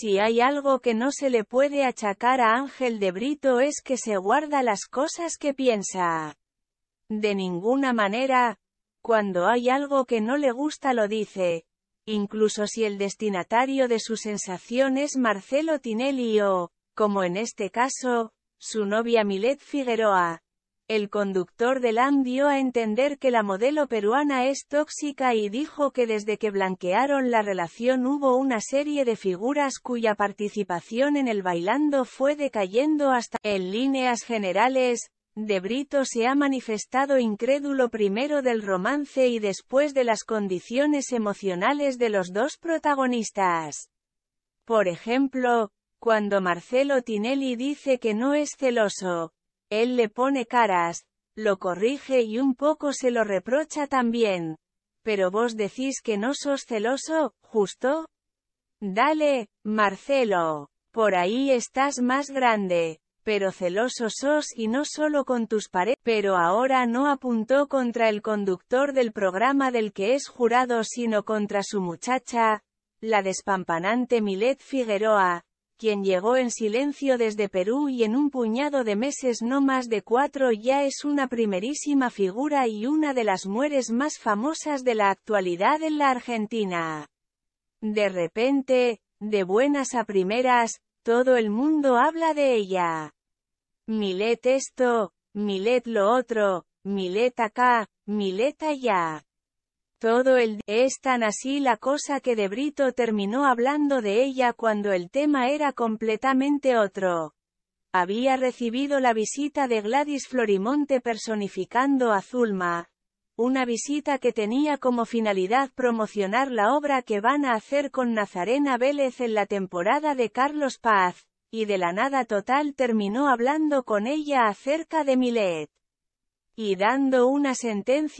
Si hay algo que no se le puede achacar a Ángel de Brito es que se guarda las cosas que piensa. De ninguna manera, cuando hay algo que no le gusta lo dice, incluso si el destinatario de su sensación es Marcelo Tinelli o, como en este caso, su novia Milet Figueroa. El conductor del LAM dio a entender que la modelo peruana es tóxica y dijo que desde que blanquearon la relación hubo una serie de figuras cuya participación en el bailando fue decayendo hasta. En líneas generales, De Brito se ha manifestado incrédulo primero del romance y después de las condiciones emocionales de los dos protagonistas. Por ejemplo, cuando Marcelo Tinelli dice que no es celoso, él le pone caras, lo corrige y un poco se lo reprocha también. Pero vos decís que no sos celoso, justo. Dale, Marcelo, por ahí estás más grande, pero celoso sos y no solo con tus paredes, pero ahora no apuntó contra el conductor del programa del que es jurado sino contra su muchacha, la despampanante Milet Figueroa, quien llegó en silencio desde Perú y en un puñado de meses no más de cuatro ya es una primerísima figura y una de las mueres más famosas de la actualidad en la Argentina. De repente, de buenas a primeras, todo el mundo habla de ella. Milet esto, Milet lo otro, Milet acá, Milet allá. Todo el es tan así la cosa que De Brito terminó hablando de ella cuando el tema era completamente otro. Había recibido la visita de Gladys Florimonte personificando a Zulma, una visita que tenía como finalidad promocionar la obra que van a hacer con Nazarena Vélez en la temporada de Carlos Paz, y de la nada total terminó hablando con ella acerca de Milet y dando una sentencia